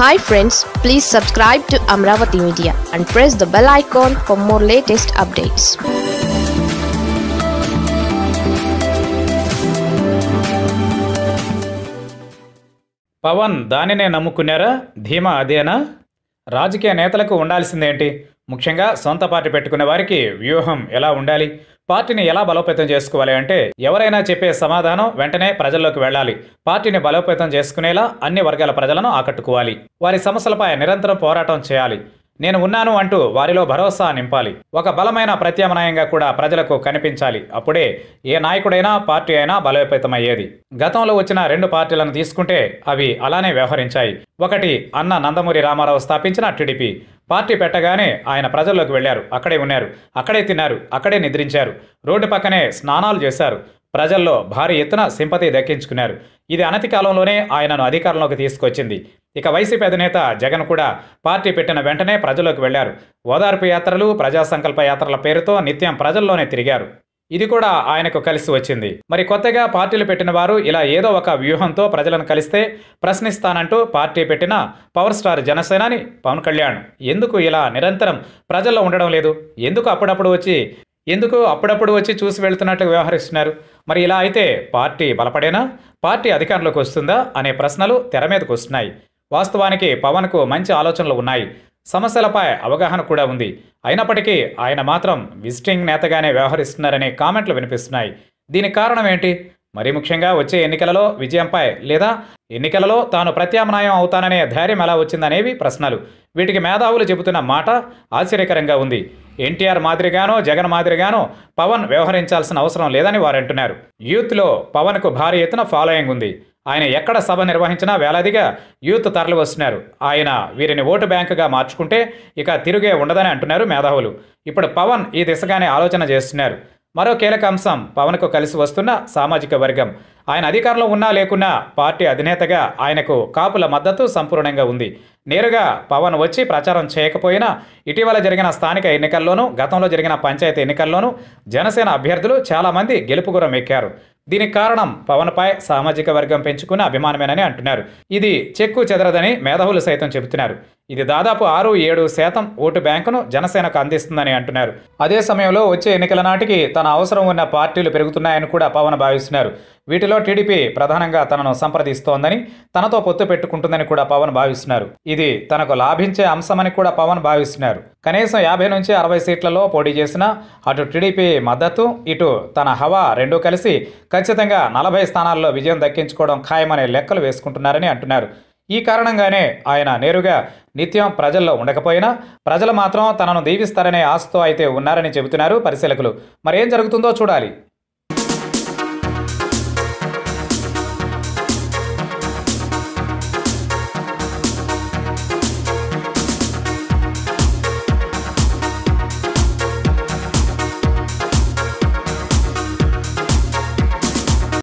hi friends please subscribe to Amaravati media and press the bell icon for more latest updates Pawan దానినే నమ్ముకున్నారా ధీమా అదేనా రాజకీయ నేతలకు ఉండాల్సిందేంటి ముఖ్యంగా సొంత పార్టీ పెట్టుకునే వారికి వ్యూహం ఎలా ఉండాలి పార్టీని ఎలా బలోపేతం చేసుకోవాలి అంటే ఎవరైనా చెప్పే సమాధానం వెంటనే ప్రజల్లోకి వెళ్ళాలి పార్టీని బలోపేతం చేసుకునేలా అన్ని వర్గాల ప్రజలను ఆకట్టుకోవాలి వారి సమస్యలపై నిరంతరం పోరాటం చేయాలి నేను ఉన్నాను అంటూ వారిలో భరోసా నింపాలి ఒక బలమైన ప్రత్యామ్నాయంగా కూడా ప్రజలకు కనిపించాలి అప్పుడే ఏ నాయకుడైనా పార్టీ అయినా బలోపేతమయ్యేది గతంలో వచ్చిన రెండు పార్టీలను తీసుకుంటే అవి అలానే వ్యవహరించాయి ఒకటి అన్న నందమూరి రామారావు స్థాపించిన టీడీపీ పార్టీ పెట్టగానే ఆయన ప్రజల్లోకి వెళ్లారు అక్కడే ఉన్నారు అక్కడే తిన్నారు అక్కడే నిద్రించారు రోడ్డు పక్కనే స్నానాలు చేశారు ప్రజల్లో భారీ ఎత్తున సింపతి దక్కించుకున్నారు ఇది అనతి కాలంలోనే ఆయనను అధికారంలోకి తీసుకొచ్చింది ఇక వైసీపీ అధినేత జగన్ కూడా పార్టీ పెట్టిన వెంటనే ప్రజల్లోకి వెళ్లారు ఓదార్పు యాత్రలు ప్రజా సంకల్ప యాత్రల పేరుతో నిత్యం ప్రజల్లోనే తిరిగారు ఇది కూడా ఆయనకు కలిసి వచ్చింది మరి కొత్తగా పార్టీలు పెట్టిన వారు ఇలా ఏదో ఒక వ్యూహంతో ప్రజలను కలిస్తే ప్రశ్నిస్తానంటూ పార్టీ పెట్టిన పవర్ స్టార్ జనసేనాని పవన్ కళ్యాణ్ ఎందుకు ఇలా నిరంతరం ప్రజల్లో ఉండడం లేదు ఎందుకు అప్పుడప్పుడు వచ్చి ఎందుకు అప్పుడప్పుడు వచ్చి చూసి వెళ్తున్నట్టు వ్యవహరిస్తున్నారు మరి ఇలా అయితే పార్టీ బలపడేనా పార్టీ అధికారంలోకి వస్తుందా అనే ప్రశ్నలు తెర మీదకు వస్తున్నాయి వాస్తవానికి పవన్కు మంచి ఆలోచనలు ఉన్నాయి సమస్యలపై అవగాహన కూడా ఉంది అయినప్పటికీ ఆయన మాత్రం విజిటింగ్ నేతగానే వ్యవహరిస్తున్నారనే కామెంట్లు వినిపిస్తున్నాయి దీనికి కారణం ఏంటి మరీ ముఖ్యంగా వచ్చే ఎన్నికలలో విజయంపై లేదా ఎన్నికలలో తాను ప్రత్యామ్నాయం అవుతాననే ధైర్యం ఎలా వచ్చిందనేవి ప్రశ్నలు వీటికి మేధావులు చెబుతున్న మాట ఆశ్చర్యకరంగా ఉంది ఎన్టీఆర్ మాదిరిగానో జగన్ మాదిరిగానో పవన్ వ్యవహరించాల్సిన అవసరం లేదని వారు అంటున్నారు యూత్లో పవన్కు భారీ ఎత్తున ఫాలోయింగ్ ఉంది ఆయన ఎక్కడ సభ నిర్వహించినా వేలాదిగా యూత్ తరలి వస్తున్నారు ఆయన వీరిని ఓటు బ్యాంకుగా మార్చుకుంటే ఇక తిరిగే ఉండదని అంటున్నారు మేధావులు ఇప్పుడు పవన్ ఈ దిశగానే ఆలోచన చేస్తున్నారు మరో కీలక అంశం పవన్కు కలిసి వస్తున్న సామాజిక వర్గం ఆయన అధికారంలో ఉన్నా లేకున్నా పార్టీ అధినేతగా ఆయనకు కాపుల మద్దతు సంపూర్ణంగా ఉంది నేరుగా పవన్ వచ్చి ప్రచారం చేయకపోయినా ఇటీవల జరిగిన స్థానిక ఎన్నికల్లోనూ గతంలో జరిగిన పంచాయతీ ఎన్నికల్లోనూ జనసేన అభ్యర్థులు చాలామంది గెలుపుగురం ఎక్కారు దీనికి కారణం పవన్పై సామాజిక వర్గం పెంచుకున్న అభిమానమేనని అంటున్నారు ఇది చెక్కు చెదరదని మేధావులు సైతం చెబుతున్నారు ఇది దాదాపు ఆరు ఏడు శాతం ఓటు బ్యాంకును జనసేనకు అందిస్తుందని అంటున్నారు అదే సమయంలో వచ్చే ఎన్నికల నాటికి తన అవసరం ఉన్న పార్టీలు పెరుగుతున్నాయని కూడా పవన్ భావిస్తున్నారు వీటిలో టీడీపీ ప్రధానంగా తనను సంప్రదిస్తోందని తనతో పొత్తు పెట్టుకుంటుందని కూడా పవన్ భావిస్తున్నారు ఇది తనకు లాభించే అంశమని కూడా పవన్ భావిస్తున్నారు కనీసం యాభై నుంచి అరవై సీట్లలో పోటీ చేసిన అటు టీడీపీ మద్దతు ఇటు తన హవా రెండూ కలిసి ఖచ్చితంగా నలభై స్థానాల్లో విజయం దక్కించుకోవడం ఖాయమనే లెక్కలు వేసుకుంటున్నారని అంటున్నారు ఈ కారణంగానే ఆయన నేరుగా నిత్యం ప్రజల్లో ఉండకపోయినా ప్రజలు మాత్రం తనను దీవిస్తారనే ఆశతో అయితే ఉన్నారని చెబుతున్నారు పరిశీలకులు మరేం జరుగుతుందో చూడాలి